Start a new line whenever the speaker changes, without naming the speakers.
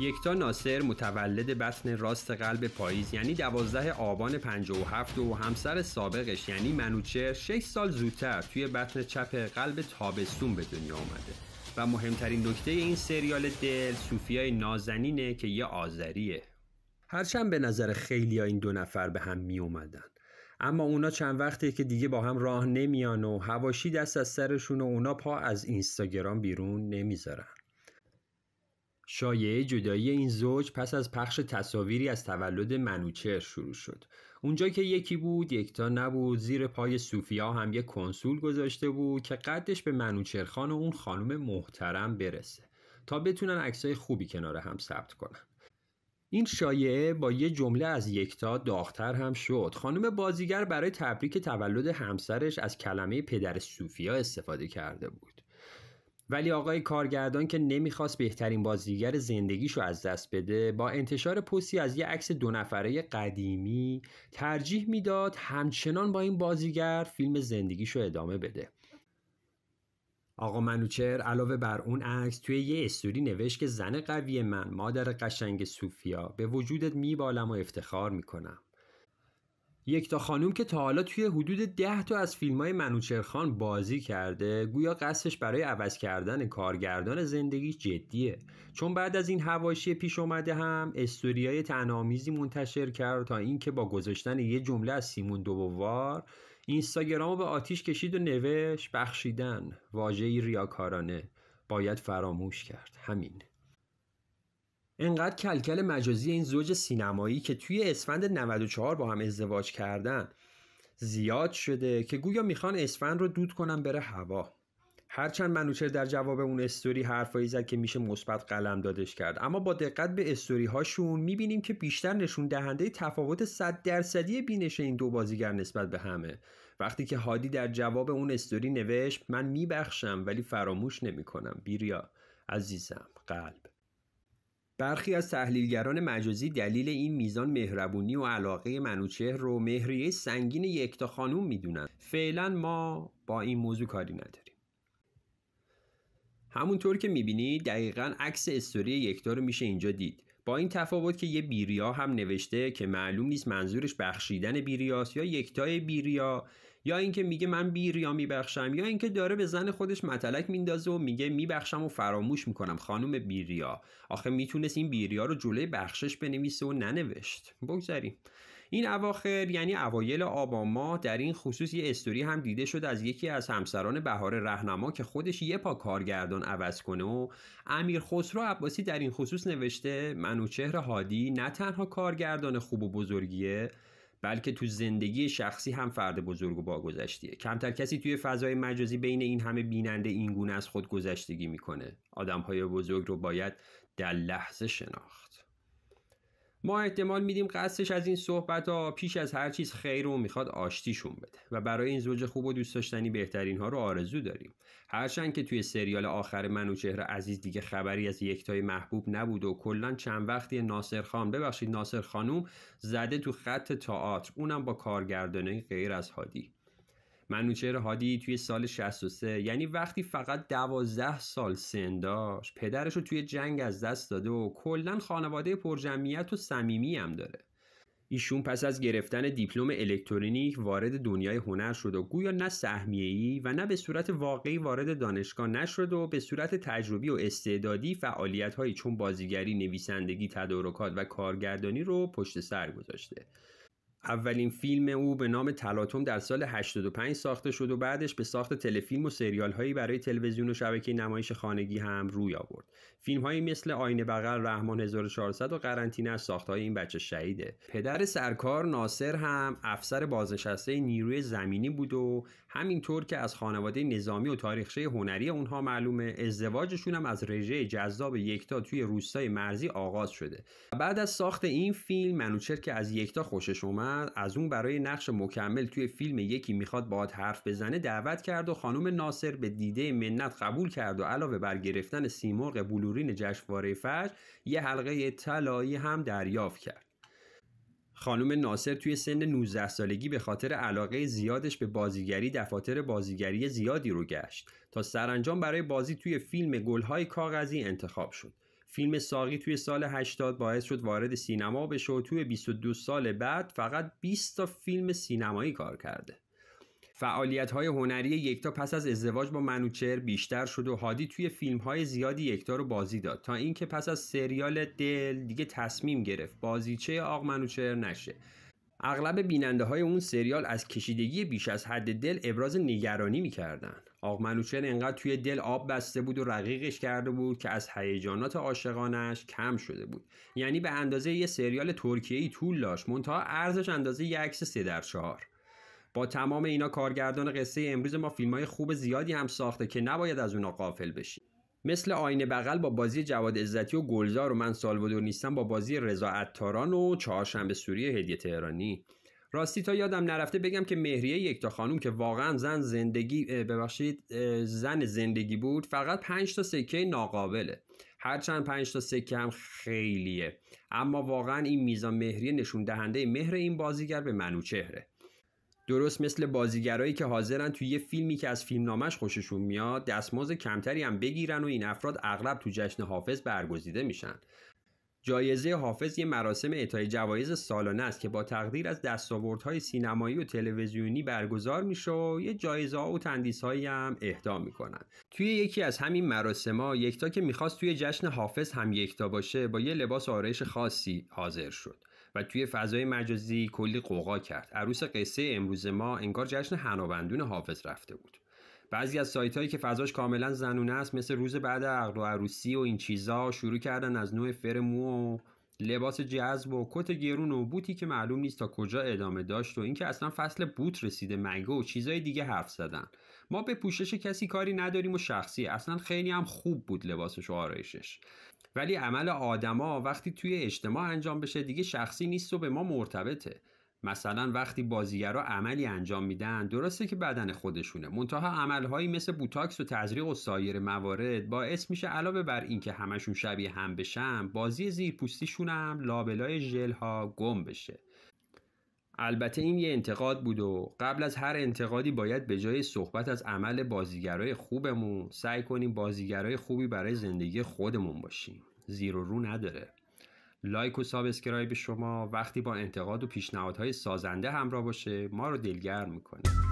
یکتا ناصر متولد بطن راست قلب پاییز یعنی 12 آبان 57 و همسر سابقش یعنی منوچهر 6 سال زودتر توی بطن چپ قلب تابستون به دنیا آمده و مهمترین نکته این سریال دل سوفیای نازنینه که یه آذریه هرچند به نظر خیلی ها این دو نفر به هم می اومدن اما اونا چند وقتیه که دیگه با هم راه نمیان و هواشی دست از سرشون و اونا پا از اینستاگرام بیرون نمیذارن شایعه جدایی این زوج پس از پخش تصاویری از تولد منوچهر شروع شد اونجا که یکی بود یکتا نبود زیر پای سوفیا هم یک کنسول گذاشته بود که قدش به منوچهر خان و اون خانم محترم برسه تا بتونن عکسای خوبی کنار هم ثبت کنن این شایعه با یه جمله از یکتا داغتر هم شد خانم بازیگر برای تبریک تولد همسرش از کلمه پدر سوفیا استفاده کرده بود ولی آقای کارگردان که نمیخواست بهترین بازیگر زندگیشو از دست بده با انتشار پستی از یه عکس دو نفره قدیمی ترجیح میداد همچنان با این بازیگر فیلم زندگیشو ادامه بده آقا منوچر علاوه بر اون عکس توی یه استوری نوشت که زن قوی من مادر قشنگ سوفیا به وجودت میبالم و افتخار میکنم یک تا خانوم که تا حالا توی حدود ده تا از فیلم های منوچرخان بازی کرده گویا قصدش برای عوض کردن کارگردان زندگی جدیه چون بعد از این هواشی پیش اومده هم استوریای تنامیزی منتشر کرد تا اینکه با گذاشتن یه جمله از سیمون دوبوار اینستاگرامو به آتیش کشید و نوشت بخشیدن واجهی ریاکارانه باید فراموش کرد همین انقدر کلکل مجازی این زوج سینمایی که توی اسفند 94 با هم ازدواج کردن زیاد شده که گویا میخوان اسفند رو دود کنن بره هوا هرچند منوچر در جواب اون استوری حرفایی زد که میشه مثبت قلم دادش کرد اما با دقت به استوری هاشون میبینیم که بیشتر نشون دهنده تفاوت 100 درصدی بینش این دو بازیگر نسبت به همه وقتی که هادی در جواب اون استوری نوشت من میبخشم ولی فراموش نمیکنم بیریا عزیزم قلب برخی از تحلیلگران مجازی دلیل این میزان مهربونی و علاقه منوچهر رو مهریه سنگین یکتا خانوم میدونن فعلا ما با این موضوع کاری نداریم همونطور که میبینید دقیقا عکس استوری یکتا رو میشه اینجا دید با این تفاوت که یه بیریا هم نوشته که معلوم نیست منظورش بخشیدن بیریاست یا یکتای بیریا یا اینکه میگه من بیریا میبخشم یا اینکه داره به زن خودش متلک میندازه و میگه میبخشم و فراموش میکنم خانم بیریا آخه میتونست این بیریا رو جلوی بخشش بنویسه و ننوشت بگذاریم این اواخر یعنی اوایل آبان در این خصوص یه استوری هم دیده شد از یکی از همسران بهار رهنما که خودش یه پا کارگردان عوض کنه و امیر خسرو عباسی در این خصوص نوشته منوچهر هادی نه تنها کارگردان خوب و بزرگیه بلکه تو زندگی شخصی هم فرد بزرگ و باگذشتیه کمتر کسی توی فضای مجازی بین این همه بیننده این گونه از خود گذشتگی میکنه آدمهای بزرگ رو باید در لحظه شناخت ما احتمال میدیم قصدش از این صحبت ها پیش از هر چیز خیر و میخواد آشتیشون بده و برای این زوج خوب و دوست داشتنی بهترین ها رو آرزو داریم هرچند که توی سریال آخر چهره عزیز دیگه خبری از یکتای محبوب نبود و کلا چند وقتی ناصر خان ببخشید ناصر خانوم زده تو خط تئاتر اونم با کارگردانی غیر از هادی منوچهر هادی توی سال 63 یعنی وقتی فقط 12 سال سن داشت پدرش رو توی جنگ از دست داده و کلا خانواده پرجمعیت و صمیمی هم داره ایشون پس از گرفتن دیپلم الکترونیک وارد دنیای هنر شد و گویا نه سهمیه‌ای و نه به صورت واقعی وارد دانشگاه نشد و به صورت تجربی و استعدادی هایی چون بازیگری، نویسندگی، تدارکات و کارگردانی رو پشت سر گذاشته. اولین فیلم او به نام تلاتوم در سال 85 ساخته شد و بعدش به ساخت تلفیلم و سریال هایی برای تلویزیون و شبکه نمایش خانگی هم روی آورد. فیلم هایی مثل آینه بغل، رحمان 1400 و قرنطینه از ساخت های این بچه شهیده. پدر سرکار ناصر هم افسر بازنشسته نیروی زمینی بود و همینطور که از خانواده نظامی و تاریخچه هنری اونها معلومه، ازدواجشون هم از رژه جذاب یکتا توی روستای مرزی آغاز شده. بعد از ساخت این فیلم منوچر که از یکتا خوشش اومد از اون برای نقش مکمل توی فیلم یکی میخواد باهات حرف بزنه دعوت کرد و خانم ناصر به دیده منت قبول کرد و علاوه بر گرفتن سیمرغ بلورین جشنواره فجر یه حلقه طلایی هم دریافت کرد خانم ناصر توی سن 19 سالگی به خاطر علاقه زیادش به بازیگری دفاتر بازیگری زیادی رو گشت تا سرانجام برای بازی توی فیلم گلهای کاغذی انتخاب شد فیلم ساقی توی سال 80 باعث شد وارد سینما بشه و توی 22 سال بعد فقط 20 تا فیلم سینمایی کار کرده فعالیت های هنری یکتا پس از ازدواج با منوچر بیشتر شد و هادی توی فیلم های زیادی یکتا رو بازی داد تا اینکه پس از سریال دل دیگه تصمیم گرفت بازیچه آق منوچر نشه اغلب بیننده های اون سریال از کشیدگی بیش از حد دل ابراز نگرانی میکردن آق منوچهر انقدر توی دل آب بسته بود و رقیقش کرده بود که از هیجانات عاشقانش کم شده بود یعنی به اندازه یه سریال ترکیه ای طول داشت منتها ارزش اندازه یه عکس سه در چهار با تمام اینا کارگردان قصه امروز ما فیلم های خوب زیادی هم ساخته که نباید از اونا قافل بشیم مثل آینه بغل با بازی جواد عزتی و گلزار و من سالوادور نیستم با بازی رضا عطاران و چهارشنبه سوری هدیه تهرانی راستی تا یادم نرفته بگم که مهریه یک تا خانوم که واقعا زن زندگی ببخشید زن زندگی بود فقط 5 تا سکه ناقابله هرچند 5 تا سکه هم خیلیه اما واقعا این میزان مهریه نشون دهنده مهر این بازیگر به منوچهره درست مثل بازیگرایی که حاضرن توی یه فیلمی که از نامش خوششون میاد دستموز کمتری هم بگیرن و این افراد اغلب تو جشن حافظ برگزیده میشن جایزه حافظ یه مراسم اعطای جوایز سالانه است که با تقدیر از دستاوردهای سینمایی و تلویزیونی برگزار میشه و یه جایزه ها و تندیس هایی هم اهدا میکنن توی یکی از همین مراسم ها یکتا که میخواست توی جشن حافظ هم یکتا باشه با یه لباس آرایش خاصی حاضر شد و توی فضای مجازی کلی قوقا کرد عروس قصه امروز ما انگار جشن هنابندون حافظ رفته بود بعضی از سایت هایی که فضاش کاملا زنونه است مثل روز بعد عقد و عروسی و این چیزا شروع کردن از نوع فر مو و لباس جذب و کت گرون و بوتی که معلوم نیست تا کجا ادامه داشت و اینکه اصلا فصل بوت رسیده مگه و چیزای دیگه حرف زدن ما به پوشش کسی کاری نداریم و شخصی اصلا خیلی هم خوب بود لباسش و آرایشش ولی عمل آدما وقتی توی اجتماع انجام بشه دیگه شخصی نیست و به ما مرتبطه مثلا وقتی بازیگرا عملی انجام میدن درسته که بدن خودشونه منتها عملهایی مثل بوتاکس و تزریق و سایر موارد باعث میشه علاوه بر اینکه همشون شبیه هم بشن بازی زیرپوستیشون هم لابلای ژل ها گم بشه البته این یه انتقاد بود و قبل از هر انتقادی باید به جای صحبت از عمل بازیگرای خوبمون سعی کنیم بازیگرای خوبی برای زندگی خودمون باشیم زیر و رو نداره لایک و سابسکرایب شما وقتی با انتقاد و پیشنهادهای سازنده همراه باشه ما رو دلگرم میکنه